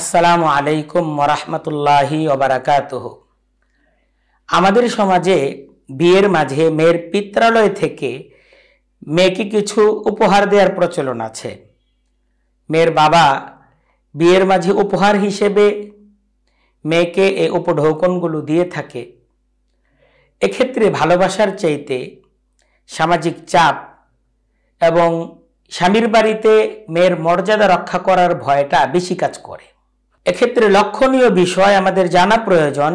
আসসালামু আলাইকুম মরাহমতুল্লাহি ওবারাকাতহ আমাদের সমাজে বিয়ের মাঝে মেয়ের পিত্রালয় থেকে মেয়েকে কিছু উপহার দেওয়ার প্রচলন আছে মেয়ের বাবা বিয়ের মাঝে উপহার হিসেবে মেয়েকে এ উপঢৌকনগুলো দিয়ে থাকে এক্ষেত্রে ভালোবাসার চাইতে সামাজিক চাপ এবং স্বামীর বাড়িতে মেয়ের মর্যাদা রক্ষা করার ভয়টা বেশি কাজ করে এক্ষেত্রে লক্ষণীয় বিষয় আমাদের জানা প্রয়োজন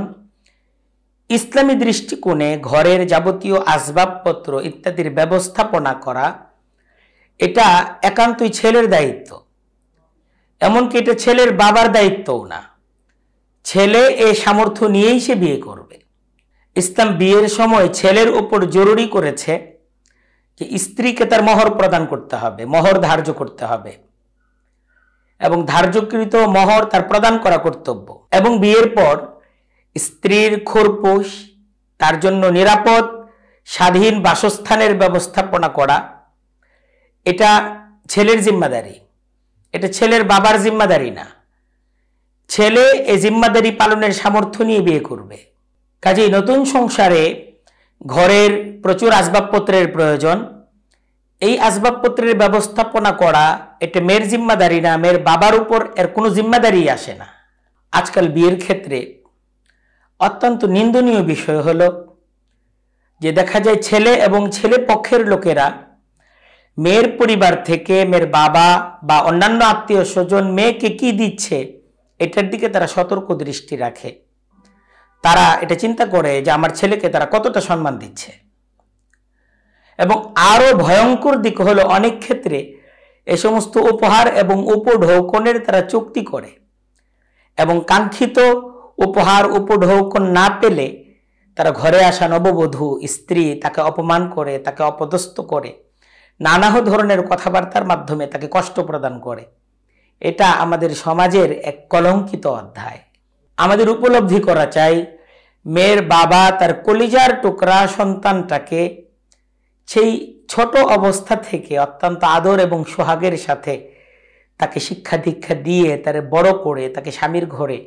ইসলামী দৃষ্টিকোণে ঘরের যাবতীয় আসবাবপত্র ইত্যাদির ব্যবস্থাপনা করা এটা একান্তই ছেলের দায়িত্ব এমনকি এটা ছেলের বাবার দায়িত্বও না ছেলে এ সামর্থ্য নিয়েই সে বিয়ে করবে ইসলাম বিয়ের সময় ছেলের উপর জরুরি করেছে যে স্ত্রীকে তার মহর প্রদান করতে হবে মহর ধার্য করতে হবে এবং ধার্যকৃত মহর তার প্রদান করা কর্তব্য এবং বিয়ের পর স্ত্রীর খোরপোষ তার জন্য নিরাপদ স্বাধীন বাসস্থানের ব্যবস্থাপনা করা এটা ছেলের জিম্মাদারি এটা ছেলের বাবার জিম্মাদারি না ছেলে এ জিম্মাদারি পালনের সামর্থ্য নিয়ে বিয়ে করবে কাজেই নতুন সংসারে ঘরের প্রচুর আসবাবপত্রের প্রয়োজন এই আসবাবপত্রের ব্যবস্থাপনা করা এটা মেয়ের জিম্মাদারি না মেয়ের বাবার উপর এর কোনো জিম্মাদারি আসে না আজকাল বিয়ের ক্ষেত্রে অত্যন্ত নিন্দনীয় বিষয় হলো যে দেখা যায় ছেলে এবং ছেলে পক্ষের লোকেরা মেয়ের পরিবার থেকে মেয়ের বাবা বা অন্যান্য আত্মীয় স্বজন মেয়েকে কি দিচ্ছে এটার দিকে তারা সতর্ক দৃষ্টি রাখে তারা এটা চিন্তা করে যে আমার ছেলেকে তারা কতটা সম্মান দিচ্ছে এবং আরও ভয়ঙ্কর দিক হলো অনেক ক্ষেত্রে এ সমস্ত উপহার এবং উপঢৌকনের তারা চুক্তি করে এবং কাঙ্ক্ষিত উপহার উপঢৌকন না পেলে তারা ঘরে আসা নববধূ স্ত্রী তাকে অপমান করে তাকে অপদস্থ করে নানা ধরনের কথাবার্তার মাধ্যমে তাকে কষ্ট প্রদান করে এটা আমাদের সমাজের এক কলঙ্কিত অধ্যায় আমাদের উপলব্ধি করা চাই মেয়ের বাবা তার কলিজার টুকরা সন্তানটাকে সেই ছোট অবস্থা থেকে অত্যন্ত আদর এবং সোহাগের সাথে তাকে শিক্ষা দীক্ষা দিয়ে তারে বড় করে তাকে স্বামীর ঘরে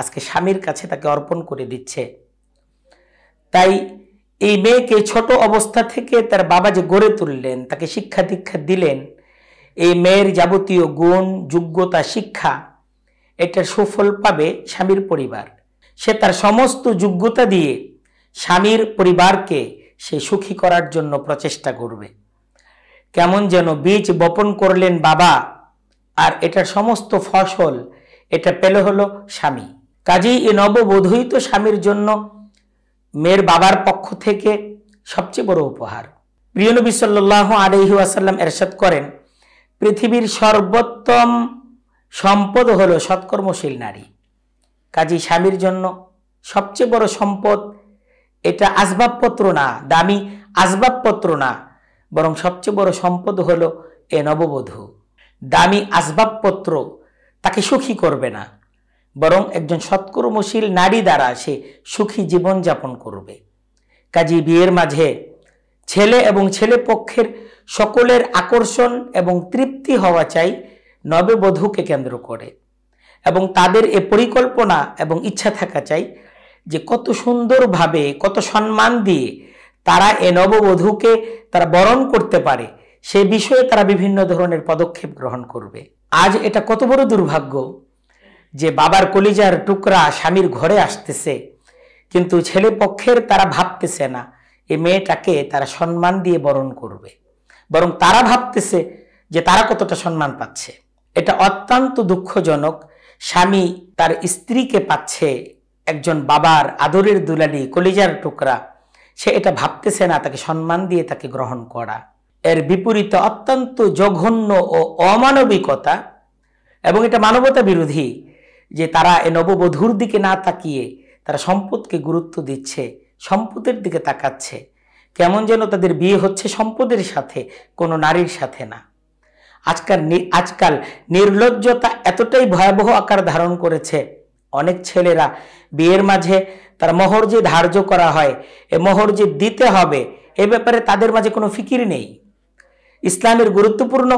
আজকে স্বামীর কাছে তাকে অর্পণ করে দিচ্ছে তাই এই মেয়েকে ছোট অবস্থা থেকে তার বাবা যে গড়ে তুললেন তাকে শিক্ষা দীক্ষা দিলেন এই মেয়ের যাবতীয় গুণ যোগ্যতা শিক্ষা এটার সুফল পাবে স্বামীর পরিবার সে তার সমস্ত যোগ্যতা দিয়ে স্বামীর পরিবারকে সে সুখী করার জন্য প্রচেষ্টা করবে কেমন যেন বীজ বপন করলেন বাবা আর এটার সমস্ত ফসল এটা পেল হলো স্বামী কাজেই এ নববধূত তো স্বামীর জন্য মেয়ের বাবার পক্ষ থেকে সবচেয়ে বড় উপহার প্রিয় নবী সাল্লাহ আলহি আসাল্লাম এরশাদ করেন পৃথিবীর সর্বোত্তম সম্পদ হলো সৎকর্মশীল নারী কাজী স্বামীর জন্য সবচেয়ে বড় সম্পদ এটা আসবাবপত্র না দামি আসবাবপত্র না বরং সবচেয়ে বড় সম্পদ হলো এ নববধূ দামি আসবাবপত্র তাকে সুখী করবে না বরং একজন সৎকর্মশীল নারী দ্বারা সে সুখী জীবন যাপন করবে কাজী বিয়ের মাঝে ছেলে এবং ছেলে পক্ষের সকলের আকর্ষণ এবং তৃপ্তি হওয়া চাই নববধূকে কেন্দ্র করে এবং তাদের এ পরিকল্পনা এবং ইচ্ছা থাকা চাই যে কত সুন্দরভাবে কত সম্মান দিয়ে তারা এ নববধূকে তারা বরণ করতে পারে সে বিষয়ে তারা বিভিন্ন ধরনের পদক্ষেপ গ্রহণ করবে আজ এটা কত বড় দুর্ভাগ্য যে বাবার কলিজার টুকরা স্বামীর ঘরে আসতেছে কিন্তু ছেলে পক্ষের তারা ভাবতেছে না এ মেয়েটাকে তারা সম্মান দিয়ে বরণ করবে বরং তারা ভাবতেছে যে তারা কতটা সম্মান পাচ্ছে এটা অত্যন্ত দুঃখজনক স্বামী তার স্ত্রীকে পাচ্ছে একজন বাবার আদরের দুলালি কলিজার টুকরা সে এটা ভাবতেছে না তাকে সম্মান দিয়ে তাকে গ্রহণ করা এর বিপরীতে অত্যন্ত জঘন্য ও অমানবিকতা এবং এটা মানবতা বিরোধী যে তারা এ নববধূর দিকে না তাকিয়ে তারা সম্পদকে গুরুত্ব দিচ্ছে সম্পদের দিকে তাকাচ্ছে কেমন যেন তাদের বিয়ে হচ্ছে সম্পদের সাথে কোনো নারীর সাথে না আজকাল আজকাল নির্লজ্জতা এতটাই ভয়াবহ আকার ধারণ করেছে অনেক ছেলেরা বিয়ের মাঝে তার মোহর যে ধার্য করা হয় এ মোহর যে দিতে হবে এ ব্যাপারে তাদের মাঝে কোনো ফিকির নেই ইসলামের গুরুত্বপূর্ণ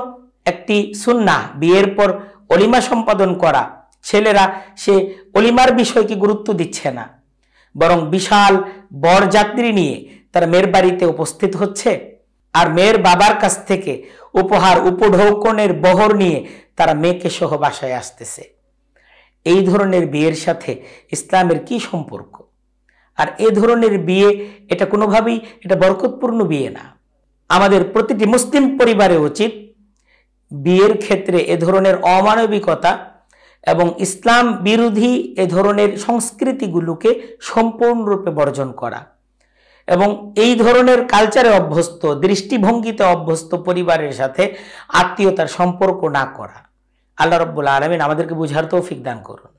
একটি সুন্না বিয়ের পর অলিমা সম্পাদন করা ছেলেরা সে অলিমার বিষয়কে গুরুত্ব দিচ্ছে না বরং বিশাল বরযাত্রী নিয়ে তার মেয়ের বাড়িতে উপস্থিত হচ্ছে আর মেয়ের বাবার কাছ থেকে উপহার উপঢৌকনের বহর নিয়ে তারা মেয়েকে সহ বাসায় আসতেছে এই ধরনের বিয়ের সাথে ইসলামের কি সম্পর্ক আর এ ধরনের বিয়ে এটা কোনোভাবেই এটা বরকতপূর্ণ বিয়ে না আমাদের প্রতিটি মুসলিম পরিবারে উচিত বিয়ের ক্ষেত্রে এ ধরনের অমানবিকতা এবং ইসলাম বিরোধী এ ধরনের সংস্কৃতিগুলোকে সম্পূর্ণরূপে বর্জন করা এবং এই ধরনের কালচারে অভ্যস্ত দৃষ্টিভঙ্গিতে অভ্যস্ত পরিবারের সাথে আত্মীয়তার সম্পর্ক না করা আল্লাহ রব্বুল আলমিন আমাদেরকে বুঝার তৌফিক দান করুন